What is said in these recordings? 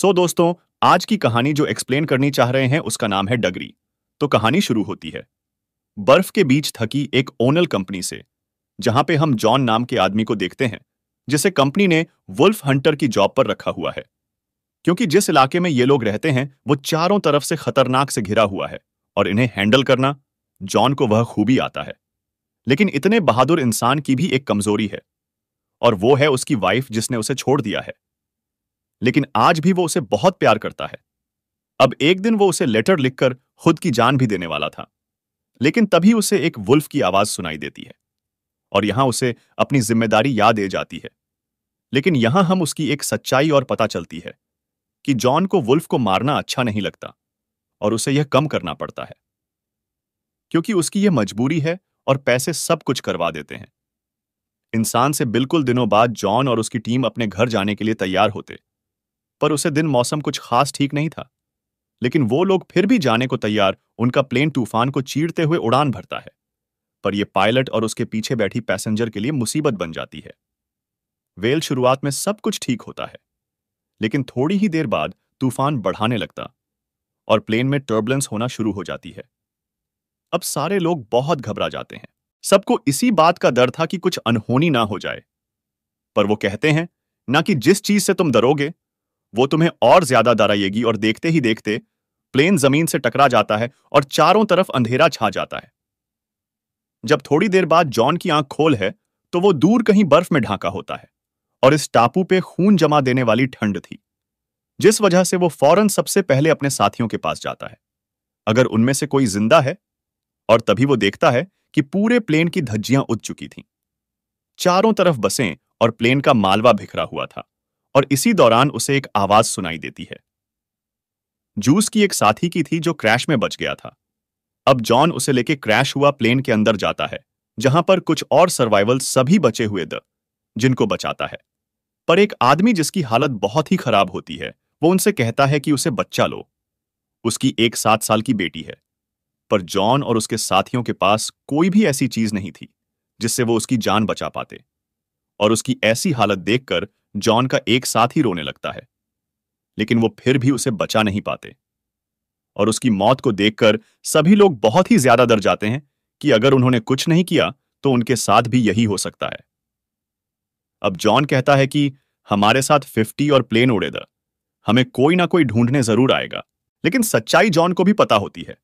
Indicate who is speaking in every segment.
Speaker 1: सो दोस्तों आज की कहानी जो एक्सप्लेन करनी चाह रहे हैं उसका नाम है डगरी तो कहानी शुरू होती है बर्फ के बीच थकी एक ओनल कंपनी से जहां पे हम जॉन नाम के आदमी को देखते हैं जिसे कंपनी ने वुल्फ हंटर की जॉब पर रखा हुआ है क्योंकि जिस इलाके में ये लोग रहते हैं वो चारों तरफ से खतरनाक से घिरा हुआ है और इन्हें हैंडल करना जॉन को वह खूबी आता है लेकिन इतने बहादुर इंसान की भी एक कमजोरी है और वो है उसकी वाइफ जिसने उसे छोड़ दिया है लेकिन आज भी वो उसे बहुत प्यार करता है अब एक दिन वो उसे लेटर लिखकर खुद की जान भी देने वाला था लेकिन तभी उसे एक वुल्फ की आवाज सुनाई देती है और यहां उसे अपनी जिम्मेदारी याद ए जाती है लेकिन यहां हम उसकी एक सच्चाई और पता चलती है कि जॉन को वुल्फ को मारना अच्छा नहीं लगता और उसे यह कम करना पड़ता है क्योंकि उसकी यह मजबूरी है और पैसे सब कुछ करवा देते हैं इंसान से बिल्कुल दिनों बाद जॉन और उसकी टीम अपने घर जाने के लिए तैयार होते पर उसे दिन मौसम कुछ खास ठीक नहीं था लेकिन वो लोग फिर भी जाने को तैयार उनका प्लेन तूफान को चीरते हुए उड़ान भरता है पर यह पायलट और उसके पीछे बैठी पैसेंजर के लिए मुसीबत बन जाती है वेल शुरुआत में सब कुछ ठीक होता है लेकिन थोड़ी ही देर बाद तूफान बढ़ाने लगता और प्लेन में टर्बलेंस होना शुरू हो जाती है अब सारे लोग बहुत घबरा जाते हैं सबको इसी बात का डर था कि कुछ अनहोनी ना हो जाए पर वो कहते हैं ना कि जिस चीज से तुम डरोगे वो तुम्हें और ज्यादा डराइएगी और देखते ही देखते प्लेन जमीन से टकरा जाता है और चारों तरफ अंधेरा छा जाता है जब थोड़ी देर बाद जॉन की आंख खोल है तो वो दूर कहीं बर्फ में ढांका होता है और इस टापू पे खून जमा देने वाली ठंड थी जिस वजह से वो फौरन सबसे पहले अपने साथियों के पास जाता है अगर उनमें से कोई जिंदा है और तभी वो देखता है कि पूरे प्लेन की धज्जियां उठ चुकी थीं चारों तरफ बसें और प्लेन का मालवा बिखरा हुआ था और इसी दौरान उसे एक आवाज सुनाई देती है जूस की एक साथी की थी जो क्रैश में बच गया था अब जॉन उसे लेके क्रैश हुआ प्लेन के अंदर जाता है जहां पर कुछ और सर्वाइवल सभी बचे हुए द जिनको बचाता है पर एक आदमी जिसकी हालत बहुत ही खराब होती है वो उनसे कहता है कि उसे बच्चा लो उसकी एक सात साल की बेटी है पर जॉन और उसके साथियों के पास कोई भी ऐसी चीज नहीं थी जिससे वो उसकी जान बचा पाते और उसकी ऐसी हालत देखकर जॉन का एक साथ ही रोने लगता है लेकिन वो फिर भी उसे बचा नहीं पाते और उसकी मौत को देखकर सभी लोग बहुत ही ज्यादा डर जाते हैं कि अगर उन्होंने कुछ नहीं किया तो उनके साथ भी यही हो सकता है अब जॉन कहता है कि हमारे साथ फिफ्टी और प्लेन उड़ेदर हमें कोई ना कोई ढूंढने जरूर आएगा लेकिन सच्चाई जॉन को भी पता होती है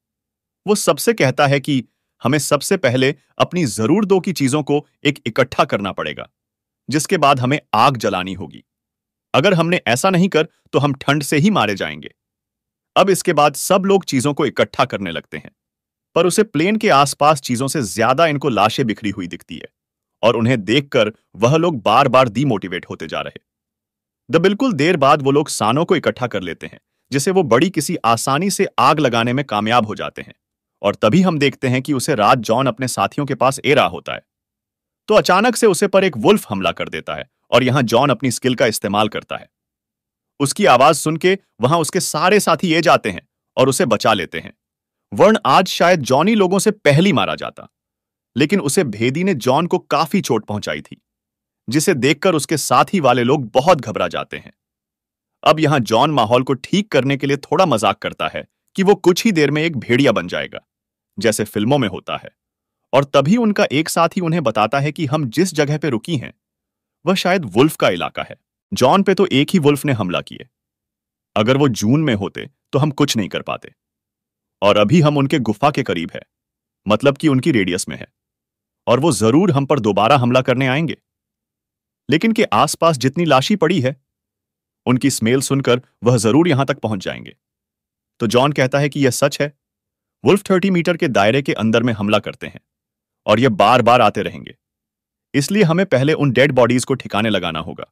Speaker 1: वो सबसे कहता है कि हमें सबसे पहले अपनी जरूर दो की चीजों को एक इकट्ठा करना पड़ेगा जिसके बाद हमें आग जलानी होगी अगर हमने ऐसा नहीं कर तो हम ठंड से ही मारे जाएंगे अब इसके बाद सब लोग चीजों को इकट्ठा करने लगते हैं पर उसे प्लेन के आसपास चीजों से ज्यादा इनको लाशें बिखरी हुई दिखती है और उन्हें देखकर वह लोग बार बार डीमोटिवेट होते जा रहे द बिल्कुल देर बाद वो लोग सानों को इकट्ठा कर लेते हैं जिसे वो बड़ी किसी आसानी से आग लगाने में कामयाब हो जाते हैं और तभी हम देखते हैं कि उसे रात जॉन अपने साथियों के पास ए रहा होता है तो अचानक से उसे पर एक वुल्फ हमला कर देता है और यहां जॉन अपनी स्किल का इस्तेमाल करता है उसकी आवाज सुन के वहां उसके सारे साथी ये जाते हैं और उसे बचा लेते हैं वर्ण आज शायद जॉनी लोगों से पहली मारा जाता लेकिन उसे भेदी ने जॉन को काफी चोट पहुंचाई थी जिसे देखकर उसके साथी वाले लोग बहुत घबरा जाते हैं अब यहां जॉन माहौल को ठीक करने के लिए थोड़ा मजाक करता है कि वो कुछ ही देर में एक भेड़िया बन जाएगा जैसे फिल्मों में होता है और तभी उनका एक साथ ही उन्हें बताता है कि हम जिस जगह पे रुकी हैं वह शायद वुल्फ का इलाका है जॉन पे तो एक ही वुल्फ ने हमला किए अगर वो जून में होते तो हम कुछ नहीं कर पाते और अभी हम उनके गुफा के करीब है मतलब कि उनकी रेडियस में है और वो जरूर हम पर दोबारा हमला करने आएंगे लेकिन के आसपास जितनी लाशी पड़ी है उनकी स्मेल सुनकर वह जरूर यहां तक पहुंच जाएंगे तो जॉन कहता है कि यह सच है वुल्फ थर्टी मीटर के दायरे के अंदर में हमला करते हैं और ये बार बार आते रहेंगे इसलिए हमें पहले उन डेड बॉडीज को ठिकाने लगाना होगा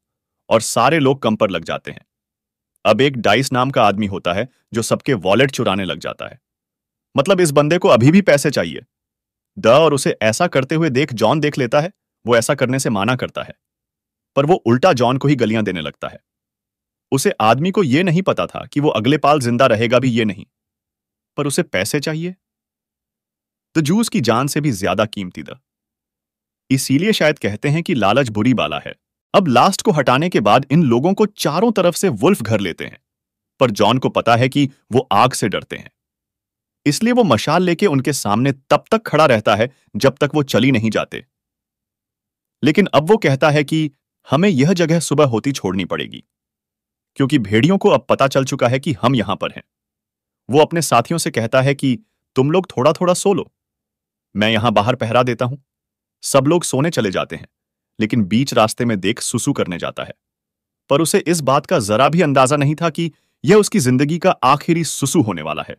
Speaker 1: और सारे लोग कम पर लग जाते हैं अब एक डाइस नाम का आदमी होता है जो सबके वॉलेट चुराने लग जाता है मतलब इस बंदे को अभी भी पैसे चाहिए द और उसे ऐसा करते हुए देख जॉन देख लेता है वो ऐसा करने से माना करता है पर वो उल्टा जॉन को ही गलियां देने लगता है उसे आदमी को यह नहीं पता था कि वो अगले पाल जिंदा रहेगा भी ये नहीं पर उसे पैसे चाहिए तो जूस की जान से भी ज्यादा कीमती था इसीलिए शायद कहते हैं कि लालच बुरी बाला है अब लास्ट को हटाने के बाद इन लोगों को चारों तरफ से वुल्फ घर लेते हैं पर जॉन को पता है कि वो आग से डरते हैं इसलिए वो मशाल लेके उनके सामने तब तक खड़ा रहता है जब तक वो चली नहीं जाते लेकिन अब वो कहता है कि हमें यह जगह सुबह होती छोड़नी पड़ेगी क्योंकि भेड़ियों को अब पता चल चुका है कि हम यहां पर हैं वो अपने साथियों से कहता है कि तुम लोग थोड़ा थोड़ा सो लो मैं यहां बाहर पहरा देता हूं सब लोग सोने चले जाते हैं लेकिन बीच रास्ते में देख सुसु करने जाता है पर उसे इस बात का जरा भी अंदाजा नहीं था कि यह उसकी जिंदगी का आखिरी सुसु होने वाला है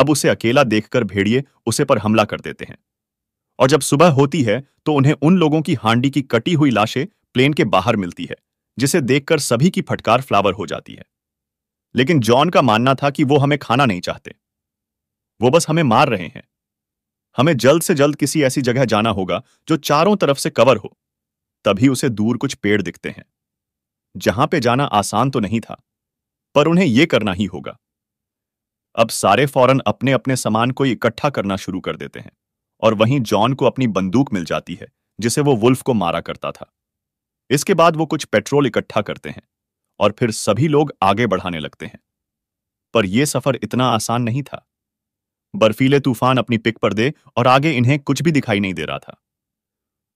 Speaker 1: अब उसे अकेला देखकर भेड़िए उसे पर हमला कर देते हैं और जब सुबह होती है तो उन्हें उन लोगों की हांडी की कटी हुई लाशें प्लेन के बाहर मिलती है जिसे देखकर सभी की फटकार फ्लावर हो जाती है लेकिन जॉन का मानना था कि वो हमें खाना नहीं चाहते वो बस हमें मार रहे हैं हमें जल्द से जल्द किसी ऐसी जगह जाना होगा जो चारों तरफ से कवर हो तभी उसे दूर कुछ पेड़ दिखते हैं जहां पे जाना आसान तो नहीं था पर उन्हें यह करना ही होगा अब सारे फौरन अपने अपने सामान को इकट्ठा करना शुरू कर देते हैं और वहीं जॉन को अपनी बंदूक मिल जाती है जिसे वो वुल्फ को मारा करता था इसके बाद वो कुछ पेट्रोल इकट्ठा करते हैं और फिर सभी लोग आगे बढ़ाने लगते हैं पर यह सफर इतना आसान नहीं था बर्फीले तूफान अपनी पिक पर दे और आगे इन्हें कुछ भी दिखाई नहीं दे रहा था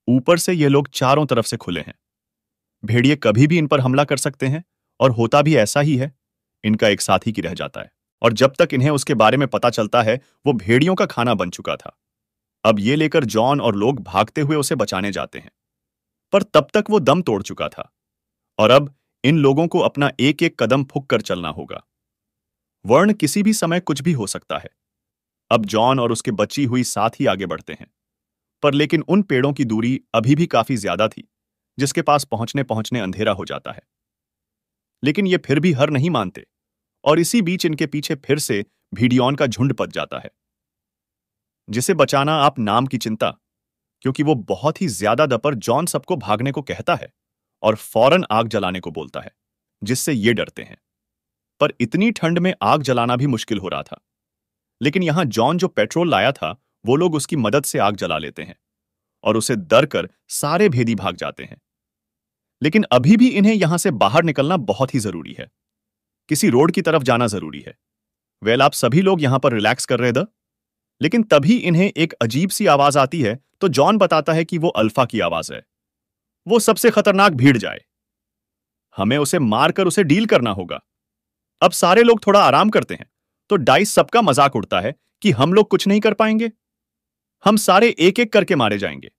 Speaker 1: ऊपर से ये लोग चारों तरफ से खुले हैं भेड़िए कभी भी इन पर हमला कर सकते हैं और होता भी ऐसा ही है इनका एक साथी की रह जाता है और जब तक इन्हें उसके बारे में पता चलता है वो भेड़ियों का खाना बन चुका था अब ये लेकर जॉन और लोग भागते हुए उसे बचाने जाते हैं पर तब तक वो दम तोड़ चुका था और अब इन लोगों को अपना एक एक कदम फुक कर चलना होगा वर्ण किसी भी समय कुछ भी हो सकता है अब जॉन और उसके बची हुई साथ ही आगे बढ़ते हैं पर लेकिन उन पेड़ों की दूरी अभी भी काफी ज्यादा थी जिसके पास पहुंचने पहुंचने अंधेरा हो जाता है लेकिन ये फिर भी हर नहीं मानते और इसी बीच इनके पीछे फिर से भीडियन का झुंड पच जाता है जिसे बचाना आप नाम की चिंता क्योंकि वो बहुत ही ज्यादा दपर जॉन सबको भागने को कहता है और फौरन आग जलाने को बोलता है जिससे ये डरते हैं पर इतनी ठंड में आग जलाना भी मुश्किल हो रहा था लेकिन यहां जॉन जो पेट्रोल लाया था वो लोग उसकी मदद से आग जला लेते हैं और उसे दर कर सारे भेदी भाग जाते हैं लेकिन अभी भी इन्हें यहां से बाहर निकलना बहुत ही जरूरी है किसी रोड की तरफ जाना जरूरी है वेल आप सभी लोग यहां पर रिलैक्स कर रहे द लेकिन तभी इन्हें एक अजीब सी आवाज आती है तो जॉन बताता है कि वो अल्फा की आवाज है वो सबसे खतरनाक भीड़ जाए हमें उसे मारकर उसे डील करना होगा अब सारे लोग थोड़ा आराम करते हैं तो डाइस सबका मजाक उड़ता है कि हम लोग कुछ नहीं कर पाएंगे हम सारे एक एक करके मारे जाएंगे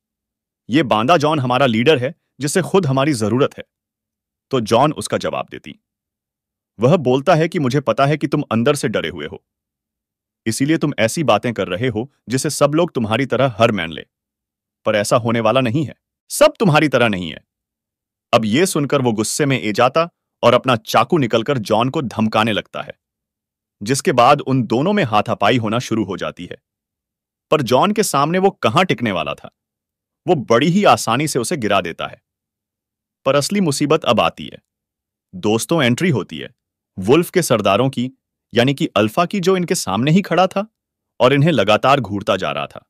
Speaker 1: ये बांदा जॉन हमारा लीडर है जिसे खुद हमारी जरूरत है तो जॉन उसका जवाब देती वह बोलता है कि मुझे पता है कि तुम अंदर से डरे हुए हो इसीलिए तुम ऐसी बातें कर रहे हो जिसे सब लोग तुम्हारी तरह हर मैन ले पर ऐसा होने वाला नहीं है सब तुम्हारी तरह नहीं है अब यह सुनकर वो गुस्से में ए जाता और अपना चाकू निकलकर जॉन को धमकाने लगता है जिसके बाद उन दोनों में हाथापाई होना शुरू हो जाती है पर जॉन के सामने वो कहां टिकने वाला था वो बड़ी ही आसानी से उसे गिरा देता है पर असली मुसीबत अब आती है दोस्तों एंट्री होती है वुल्फ के सरदारों की यानी कि अल्फा की जो इनके सामने ही खड़ा था और इन्हें लगातार घूरता जा रहा था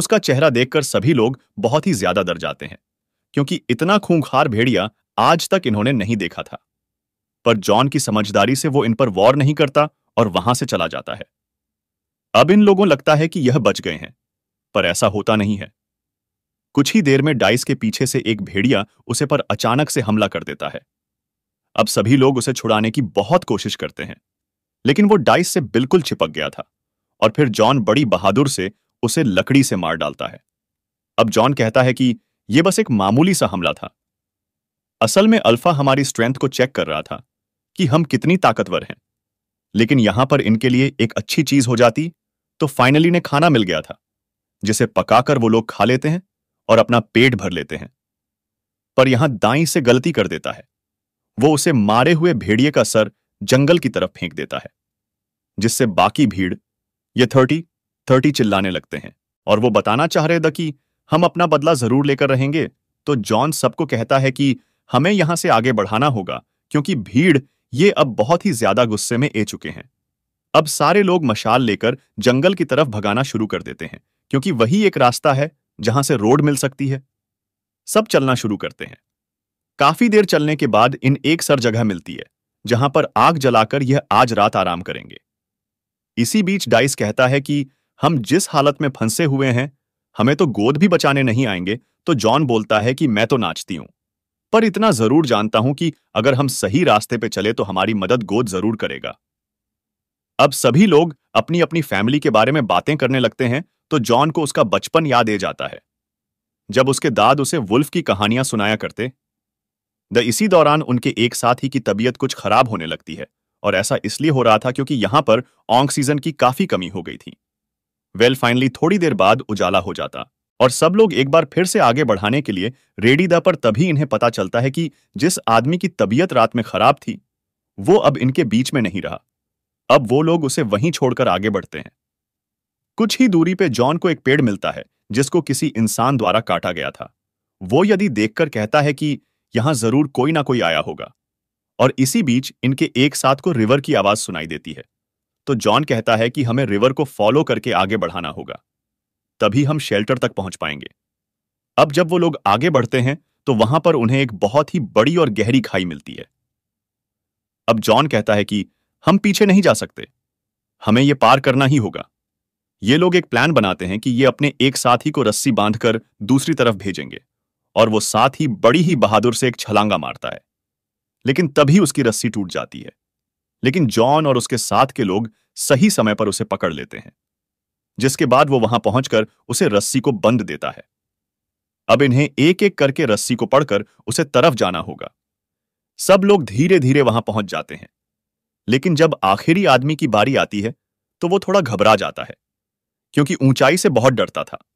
Speaker 1: उसका चेहरा देखकर सभी लोग बहुत ही ज्यादा डर जाते हैं क्योंकि इतना खूंखार भेड़िया आज तक इन्होंने नहीं देखा था पर जॉन की समझदारी से वो इन पर वॉर नहीं करता और वहां से चला जाता है अब इन लोगों लगता है कि यह बच गए हैं पर ऐसा होता नहीं है कुछ ही देर में डाइस के पीछे से एक भेड़िया उसे पर अचानक से हमला कर देता है अब सभी लोग उसे छुड़ाने की बहुत कोशिश करते हैं लेकिन वो डाइस से बिल्कुल चिपक गया था और फिर जॉन बड़ी बहादुर से उसे लकड़ी से मार डालता है अब जॉन कहता है कि यह बस एक मामूली सा हमला था असल में अल्फा हमारी स्ट्रेंथ को चेक कर रहा था कि हम कितनी ताकतवर हैं लेकिन यहां पर इनके लिए एक अच्छी चीज हो जाती तो फाइनली ने खाना मिल गया था जिसे पकाकर वो लोग खा लेते हैं और अपना पेट भर लेते हैं पर यहां दाई से गलती कर देता है वो उसे मारे हुए भेड़िए का सर जंगल की तरफ फेंक देता है जिससे बाकी भीड़ ये थर्टी थर्टी चिल्लाने लगते हैं और वो बताना चाह रहे थे कि हम अपना बदला जरूर लेकर रहेंगे तो जॉन सबको कहता है कि हमें यहां से आगे बढ़ाना होगा क्योंकि भीड़ ये अब बहुत ही ज्यादा गुस्से में ए चुके हैं अब सारे लोग मशाल लेकर जंगल की तरफ भगाना शुरू कर देते हैं क्योंकि वही एक रास्ता है जहां से रोड मिल सकती है सब चलना शुरू करते हैं काफी देर चलने के बाद इन एक सर जगह मिलती है जहां पर आग जलाकर यह आज रात आराम करेंगे इसी बीच डाइस कहता है कि हम जिस हालत में फंसे हुए हैं हमें तो गोद भी बचाने नहीं आएंगे तो जॉन बोलता है कि मैं तो नाचती हूं पर इतना जरूर जानता हूं कि अगर हम सही रास्ते पे चले तो हमारी मदद गोद जरूर करेगा अब सभी लोग अपनी अपनी फैमिली के बारे में बातें करने लगते हैं तो जॉन को उसका बचपन याद आ जाता है जब उसके दाद उसे वुल्फ की कहानियां सुनाया करते द इसी दौरान उनके एक साथ ही की तबीयत कुछ खराब होने लगती है और ऐसा इसलिए हो रहा था क्योंकि यहां पर ऑक्सीजन की काफी कमी हो गई थी वेल फाइनली थोड़ी देर बाद उजाला हो जाता और सब लोग एक बार फिर से आगे बढ़ाने के लिए रेडी दा पर तभी इन्हें पता चलता है कि जिस आदमी की तबीयत रात में खराब थी वो अब इनके बीच में नहीं रहा अब वो लोग उसे वहीं छोड़कर आगे बढ़ते हैं कुछ ही दूरी पे जॉन को एक पेड़ मिलता है जिसको किसी इंसान द्वारा काटा गया था वो यदि देखकर कहता है कि यहां जरूर कोई ना कोई आया होगा और इसी बीच इनके एक साथ को रिवर की आवाज सुनाई देती है तो जॉन कहता है कि हमें रिवर को फॉलो करके आगे बढ़ाना होगा तभी हम शेल्टर तक पहुंच पाएंगे अब जब वो लोग आगे बढ़ते हैं तो वहां पर उन्हें एक बहुत ही बड़ी और गहरी खाई मिलती है अब जॉन कहता है कि हम पीछे नहीं जा सकते हमें यह पार करना ही होगा ये लोग एक प्लान बनाते हैं कि ये अपने एक साथी को रस्सी बांधकर दूसरी तरफ भेजेंगे और वो साथ ही बड़ी ही बहादुर से एक छलांगा मारता है लेकिन तभी उसकी रस्सी टूट जाती है लेकिन जॉन और उसके साथ के लोग सही समय पर उसे पकड़ लेते हैं जिसके बाद वो वहां पहुंचकर उसे रस्सी को बंद देता है अब इन्हें एक एक करके रस्सी को पढ़कर उसे तरफ जाना होगा सब लोग धीरे धीरे वहां पहुंच जाते हैं लेकिन जब आखिरी आदमी की बारी आती है तो वो थोड़ा घबरा जाता है क्योंकि ऊंचाई से बहुत डरता था